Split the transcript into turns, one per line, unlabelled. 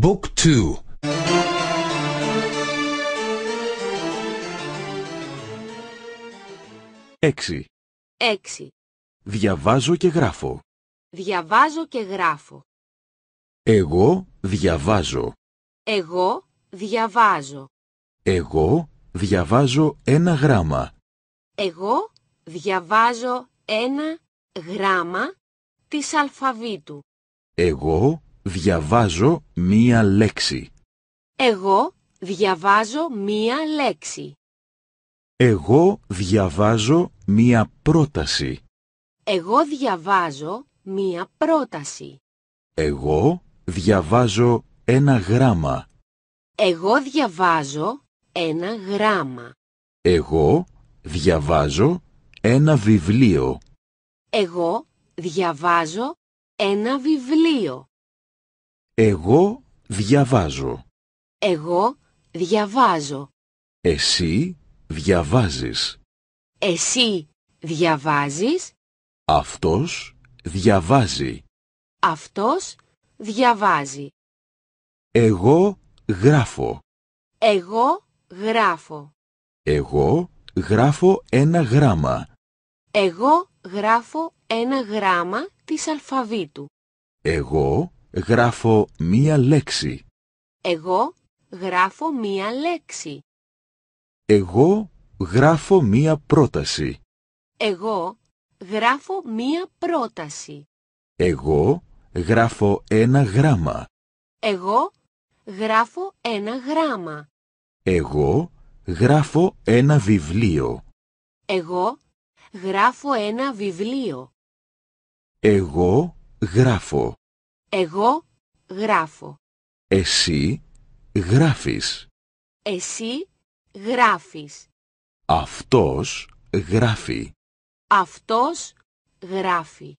Book 2 6 Έξι. Διαβάζω και γράφω.
Διαβάζω και γράφω.
Εγώ διαβάζω.
Εγώ διαβάζω.
Εγώ διαβάζω ένα γράμμα.
Εγώ διαβάζω ένα γράμμα της αλφαβήτου.
Εγώ διαβάζω μία λέξη.
Εγώ διαβάζω μία λέξη.
Εγώ διαβάζω μία πρόταση.
Εγώ διαβάζω μία πρόταση.
Εγώ διαβάζω ένα γράμμα.
Εγώ διαβάζω ένα γράμμα.
Εγώ διαβάζω ένα βιβλίο.
Εγώ διαβάζω ένα βιβλίο.
Εγώ διαβάζω.
Εγώ διαβάζω.
Εσύ διαβάζεις.
Εσύ διαβάζεις.
Αυτός διαβάζει.
Αυτός διαβάζει.
Εγώ γράφω.
Εγώ γράφω.
Εγώ γράφω ένα γράμμα.
Εγώ γράφω ένα γράμμα της αλφαβήτου.
Εγώ γράφω μία λέξη.
Εγώ γράφω μία λέξη.
Εγώ γράφω μία πρόταση.
Εγώ γράφω μία πρόταση.
Εγώ γράφω ένα γράμμα.
Εγώ γράφω ένα γράμμα.
Εγώ γράφω ένα βιβλίο.
Εγώ γράφω ένα βιβλίο.
Εγώ γράφω.
Εγώ γράφω.
Εσύ γράφεις.
Εσύ γράφεις.
Αυτός γράφει.
Αυτός γράφει.